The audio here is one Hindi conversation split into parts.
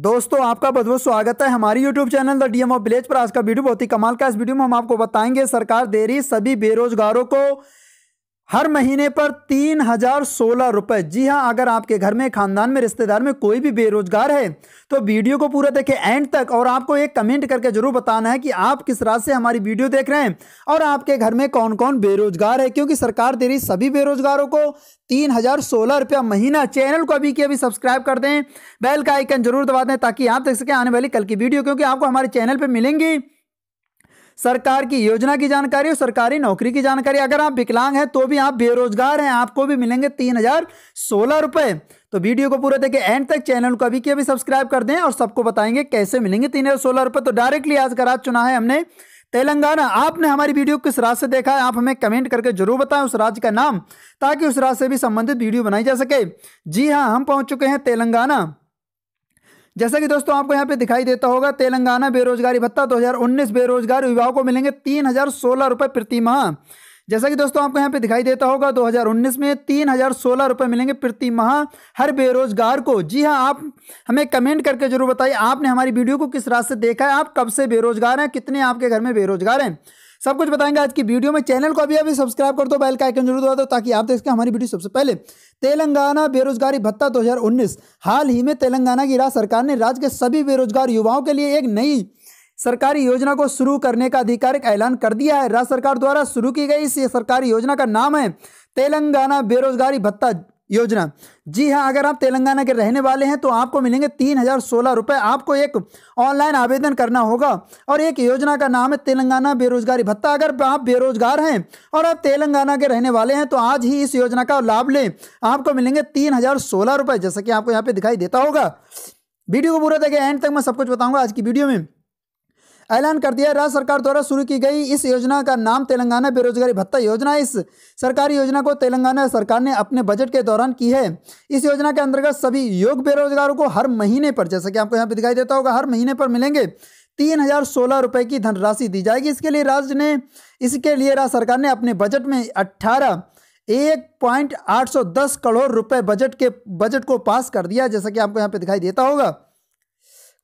दोस्तों आपका बहुत बहुत स्वागत है हमारी YouTube channel the DM of village पर आज का वीडियो बहुत ही कमाल का इस वीडियो में हम आपको बताएंगे सरकार दे रही सभी बेरोजगारों को हर महीने पर तीन हजार सोलह रुपये जी हाँ अगर आपके घर में खानदान में रिश्तेदार में कोई भी बेरोजगार है तो वीडियो को पूरा देखें एंड तक और आपको एक कमेंट करके जरूर बताना है कि आप किस राज्य से हमारी वीडियो देख रहे हैं और आपके घर में कौन कौन बेरोजगार है क्योंकि सरकार दे रही सभी बेरोजगारों को तीन हजार सोलह रुपया महीना चैनल को अभी की अभी सब्सक्राइब कर दें बेल का आइकन जरूर दबा दें ताकि आप देख सकें आने वाली कल की वीडियो क्योंकि आपको हमारे चैनल पर मिलेंगी सरकार की योजना की जानकारी और सरकारी नौकरी की जानकारी अगर आप विकलांग हैं तो भी आप बेरोजगार हैं आपको भी मिलेंगे तीन हजार सोलह रुपये तो वीडियो को पूरा देखें एंड तक चैनल को अभी के अभी सब्सक्राइब कर दें और सबको बताएंगे कैसे मिलेंगे तीन हजार सोलह रुपये तो डायरेक्टली आज का रात चुना है हमने तेलंगाना आपने हमारी वीडियो किस राज्य से देखा है आप हमें कमेंट करके जरूर बताएं उस राज्य का नाम ताकि उस राज्य से भी संबंधित वीडियो बनाई जा सके जी हाँ हम पहुंच चुके हैं तेलंगाना जैसा कि दोस्तों आपको यहाँ पे दिखाई देता होगा तेलंगाना बेरोजगारी भत्ता 2019 बेरोजगार युवाओं को मिलेंगे तीन हजार सोलह रुपये प्रति माह जैसा कि दोस्तों आपको यहाँ पे दिखाई देता होगा 2019 में तीन हजार सोलह रुपये मिलेंगे प्रति माह हर बेरोजगार को जी हाँ आप हमें कमेंट करके जरूर बताइए आपने हमारी वीडियो को किस रास्ते देखा है आप कब से बेरोजगार हैं कितने आपके घर में बेरोजगार हैं सब कुछ बताएंगे आज की वीडियो में चैनल को अभी अभी सब्सक्राइब कर दो बेल का आइकन जरूर दबा दो ताकि आप देख सकें हमारी वीडियो सबसे पहले तेलंगाना बेरोजगारी भत्ता 2019 हाल ही में तेलंगाना की राज्य सरकार ने राज्य के सभी बेरोजगार युवाओं के लिए एक नई सरकारी योजना को शुरू करने का आधिकारिक ऐलान कर दिया है राज्य सरकार द्वारा शुरू की गई इस सरकारी योजना का नाम है तेलंगाना बेरोजगारी भत्ता योजना जी हाँ अगर आप तेलंगाना के रहने वाले हैं तो आपको मिलेंगे तीन हज़ार सोलह रुपये आपको एक ऑनलाइन आवेदन करना होगा और एक योजना का नाम है तेलंगाना बेरोजगारी भत्ता अगर आप बेरोजगार हैं और आप तेलंगाना के रहने वाले हैं तो आज ही इस योजना का लाभ लें आपको मिलेंगे तीन हज़ार सोलह रुपये जैसा कि आपको यहाँ पर दिखाई देता होगा वीडियो को पूरा देखें एंड तक मैं सब कुछ बताऊँगा आज की वीडियो में ऐलान कर दिया राज्य सरकार द्वारा शुरू की गई इस योजना का नाम तेलंगाना बेरोजगारी भत्ता योजना इस सरकारी योजना को तेलंगाना सरकार ने अपने बजट के दौरान की है इस योजना के अंतर्गत सभी योग बेरोजगारों को हर महीने पर जैसा कि आपको यहाँ पर दिखाई देता होगा हर महीने पर मिलेंगे तीन हजार सोलह रुपये की धनराशि दी जाएगी इसके लिए राज्य ने इसके लिए राज्य सरकार ने अपने बजट में अट्ठारह एक पॉइंट आठ सौ दस करोड़ रुपए बजट के बजट को पास कर दिया जैसा कि आपको यहाँ पे दिखाई देता होगा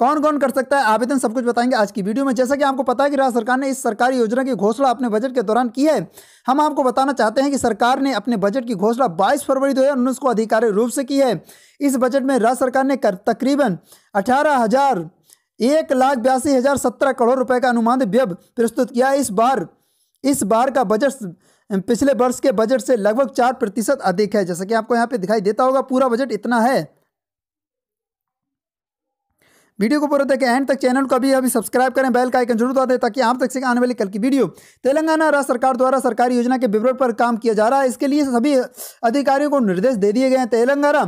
कौन कौन कर सकता है आवेदन तो सब कुछ बताएंगे आज की वीडियो में जैसा कि आपको पता है कि राज्य सरकार ने इस सरकारी योजना की घोषणा अपने बजट के दौरान की है हम आपको बताना चाहते हैं कि सरकार ने अपने बजट की घोषणा बाईस फरवरी दो को आधिकारिक रूप से की है इस बजट में राज्य सरकार ने तकरीबन अठारह हज़ार एक लाख बयासी हज़ार सत्रह करोड़ रुपए का अनुमान व्यय प्रस्तुत किया इस बार इस बार का बजट पिछले वर्ष के बजट से लगभग चार प्रतिशत अधिक है जैसा कि आपको यहाँ पे दिखाई देता होगा पूरा बजट इतना है वीडियो को पूरा देखें एंड तक चैनल को अभी अभी सब्सक्राइब करें बेल का आइकन जरूर दबा दें ताकि आप तक से आने वाली कल की वीडियो तेलंगाना राज्य सरकार द्वारा सरकारी योजना के विवरण पर काम किया जा रहा है इसके लिए सभी अधिकारियों को निर्देश दे दिए गए हैं तेलंगाना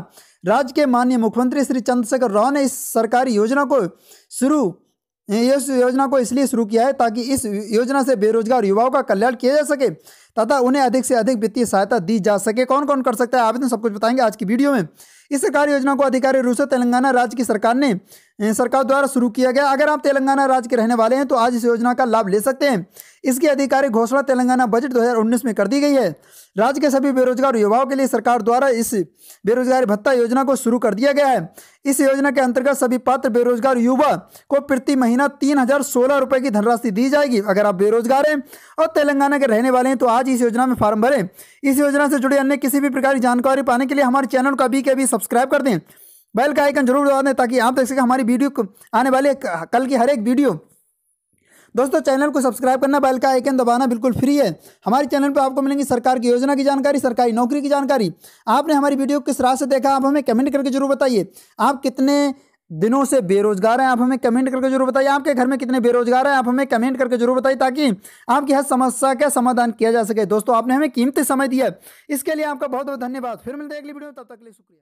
राज्य के माननीय मुख्यमंत्री श्री चंद्रशेखर राव ने इस सरकारी योजना को शुरू इस योजना को इसलिए शुरू किया है ताकि इस योजना से बेरोजगार युवाओं का कल्याण किया जा सके तथा उन्हें अधिक से अधिक वित्तीय सहायता दी जा सके कौन कौन कर सकता है आवेदन सब कुछ बताएंगे आज की वीडियो में इस सरकारी योजना को अधिकारी रूप से तेलंगाना राज्य की सरकार ने सरकार द्वारा शुरू किया गया अगर आप तेलंगाना राज्य के रहने वाले हैं तो आज इस योजना का लाभ ले सकते हैं इसकी आधिकारिक घोषणा तेलंगाना बजट 2019 में कर दी गई है राज्य के सभी बेरोजगार युवाओं के लिए सरकार द्वारा इस बेरोजगारी भत्ता योजना को शुरू कर दिया गया है इस योजना के अंतर्गत सभी पात्र बेरोजगार युवा को प्रति महीना तीन हजार सोलह रुपए की धनराशि दी जाएगी अगर आप बेरोजगार हैं और तेलंगाना के रहने वाले हैं तो आज आज इस योजना में फॉर्म भरें इस योजना से जुड़े अन्य किसी भी प्रकार की जानकारी पाने के लिए हमारे चैनल को अभी के अभी सब्सक्राइब कर दें बेल का आइकन जरूर दबा दें ताकि आप देख सकें हमारी वीडियो आने वाले कल की हर एक वीडियो दोस्तों चैनल को सब्सक्राइब करना बेल का आइकन दबाना बिल्कुल फ्री है हमारे चैनल पर आपको मिलेंगी सरकार की योजना की जानकारी सरकारी नौकरी की जानकारी आपने हमारी वीडियो किस राह से देखा आप हमें कमेंट करके जरूर बताइए आप कितने दिनों से बेरोजगार हैं आप हमें कमेंट करके जरूर बताइए आपके घर में कितने बेरोजगार हैं आप हमें कमेंट करके जरूर बताइए ताकि आपकी हर समस्या का समाधान किया जा सके दोस्तों आपने हमें कीमती समय दिया इसके लिए आपका बहुत बहुत धन्यवाद फिर मिलते हैं अगली वीडियो तब तक के लिए शुक्रिया